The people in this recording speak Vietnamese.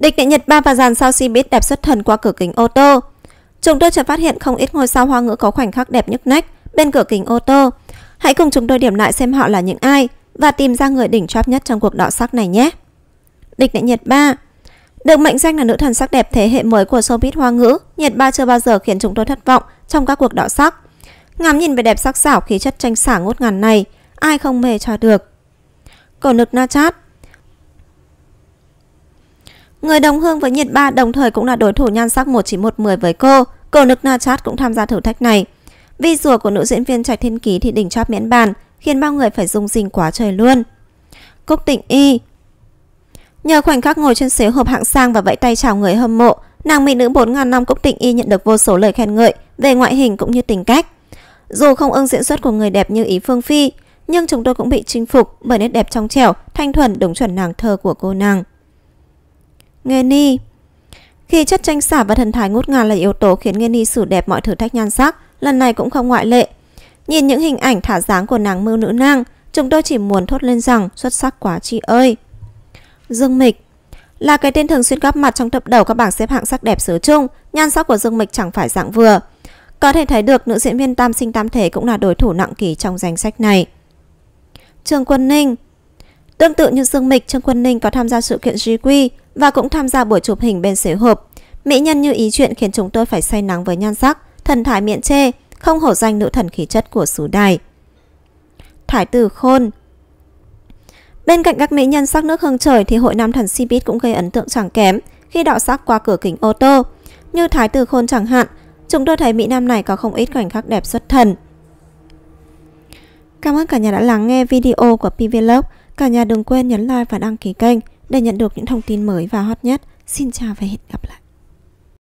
Địch nệ Nhật Ba và dàn sao si biết đẹp xuất thần qua cửa kính ô tô. Chúng tôi chợt phát hiện không ít ngôi sao hoa ngữ có khoảnh khắc đẹp nhức nách bên cửa kính ô tô. Hãy cùng chúng tôi điểm lại xem họ là những ai và tìm ra người đỉnh chóp nhất trong cuộc đọ sắc này nhé. Địch nệ Nhật Ba Được mệnh danh là nữ thần sắc đẹp thế hệ mới của showbiz hoa ngữ, Nhật Ba chưa bao giờ khiến chúng tôi thất vọng trong các cuộc đọ sắc. Ngắm nhìn về đẹp sắc sảo khí chất tranh sảng ngút ngàn này, ai không mê cho được. Cổ lực Na Chat Người đồng hương với nhiệt ba đồng thời cũng là đối thủ nhan sắc 1910 với cô. Cổ nực na chat cũng tham gia thử thách này. Vì rùa của nữ diễn viên Trạch Thiên Ký thì đỉnh chóp miễn bàn, khiến bao người phải rung rinh quá trời luôn. Cúc Tịnh Y Nhờ khoảnh khắc ngồi trên xế hộp hạng sang và vẫy tay chào người hâm mộ, nàng mỹ nữ 4.000 năm Cúc Tịnh Y nhận được vô số lời khen ngợi về ngoại hình cũng như tính cách. Dù không ưng diễn xuất của người đẹp như Ý Phương Phi, nhưng chúng tôi cũng bị chinh phục bởi nét đẹp trong trẻo, thanh thuần đúng chuẩn nàng thơ của cô nàng. Ngeni Khi chất tranh xả và thần thái ngút ngàn là yếu tố khiến Ngeni xử đẹp mọi thử thách nhan sắc, lần này cũng không ngoại lệ. Nhìn những hình ảnh thả dáng của nàng mưu nữ nang, chúng tôi chỉ muốn thốt lên rằng xuất sắc quá chị ơi. Dương Mịch là cái tên thường xuyên góp mặt trong tập đầu các bảng xếp hạng sắc đẹp xứ Trung, nhan sắc của Dương Mịch chẳng phải dạng vừa. Có thể thấy được nữ diễn viên tam sinh tam thể cũng là đối thủ nặng ký trong danh sách này. Trương Quân Ninh Tương tự như Dương Mịch, Trương Quân Ninh có tham gia sự kiện GQ, và cũng tham gia buổi chụp hình bên xế hộp. Mỹ nhân như ý chuyện khiến chúng tôi phải say nắng với nhan sắc, thần thái miệng chê, không hổ danh nữ thần khí chất của xứ đài. Thái tử khôn Bên cạnh các mỹ nhân sắc nước hương trời thì hội nam thần Sibit cũng gây ấn tượng chẳng kém khi đạo sắc qua cửa kính ô tô. Như thái tử khôn chẳng hạn, chúng tôi thấy mỹ nam này có không ít cảnh khắc đẹp xuất thần. Cảm ơn cả nhà đã lắng nghe video của PVlog. Cả nhà đừng quên nhấn like và đăng ký kênh để nhận được những thông tin mới và hot nhất. Xin chào và hẹn gặp lại.